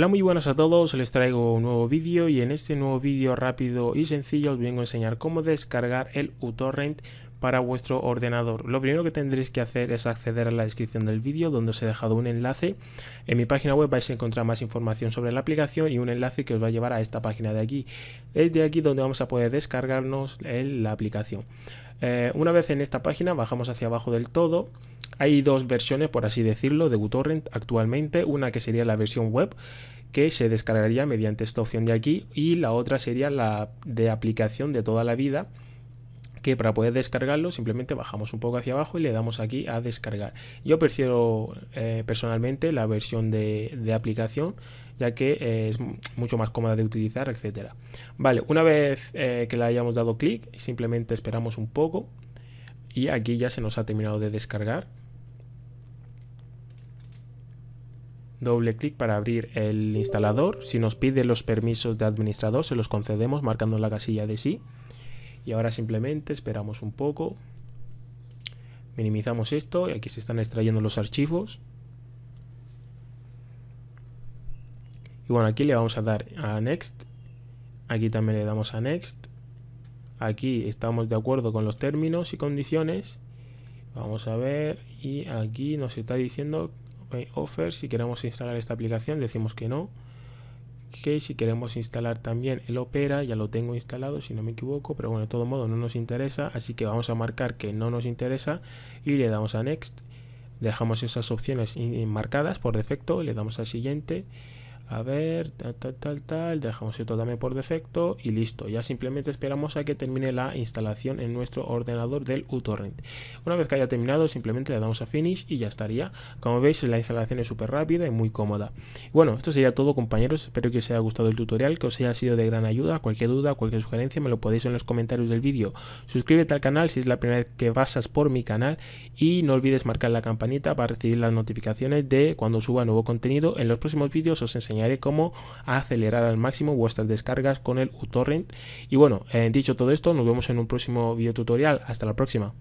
Hola muy buenas a todos, les traigo un nuevo vídeo y en este nuevo vídeo rápido y sencillo os vengo a enseñar cómo descargar el uTorrent para vuestro ordenador. Lo primero que tendréis que hacer es acceder a la descripción del vídeo donde os he dejado un enlace. En mi página web vais a encontrar más información sobre la aplicación y un enlace que os va a llevar a esta página de aquí. Es de aquí donde vamos a poder descargarnos la aplicación. Eh, una vez en esta página bajamos hacia abajo del todo hay dos versiones, por así decirlo, de uTorrent actualmente. Una que sería la versión web, que se descargaría mediante esta opción de aquí, y la otra sería la de aplicación de toda la vida, que para poder descargarlo simplemente bajamos un poco hacia abajo y le damos aquí a descargar. Yo prefiero eh, personalmente la versión de, aplicación ya que eh, es mucho más cómoda de utilizar, etcétera. Vale, una vez eh, que le hayamos dado clic, simplemente esperamos un poco y aquí ya se nos ha terminado de descargar. Doble clic para abrir el instalador. Si nos pide los permisos de administrador, se los concedemos marcando la casilla de sí. Y ahora simplemente esperamos un poco. Minimizamos esto y aquí se están extrayendo los archivos. Y bueno, aquí le vamos a dar a Next. Aquí también le damos a Next. Aquí estamos de acuerdo con los términos y condiciones. Vamos a ver y aquí nos está diciendo eh, offer si queremos instalar esta aplicación, decimos que no. Que si queremos instalar también el Opera, ya lo tengo instalado si no me equivoco, pero bueno, de todo modo no nos interesa, así que vamos a marcar que no nos interesa y le damos a Next. Dejamos esas opciones marcadas por defecto, le damos al siguiente a ver, tal, tal, tal, dejamos esto también por defecto y listo. Ya simplemente esperamos a que termine la instalación en nuestro ordenador del uTorrent. Una vez que haya terminado, simplemente le damos a Finish y ya estaría. Como veis, la instalación es súper rápida y muy cómoda. Bueno, esto sería todo, compañeros. Espero que os haya gustado el tutorial, que os haya sido de gran ayuda. Cualquier duda, cualquier sugerencia, me lo podéis en los comentarios del vídeo. Suscríbete al canal si es la primera vez que pasas por mi canal y no olvides marcar la campanita para recibir las notificaciones de cuando suba nuevo contenido. En los próximos vídeos os enseñaré enseñaré cómo acelerar al máximo vuestras descargas con el uTorrent. Y bueno, eh, dicho todo esto, nos vemos en un próximo video tutorial. Hasta la próxima.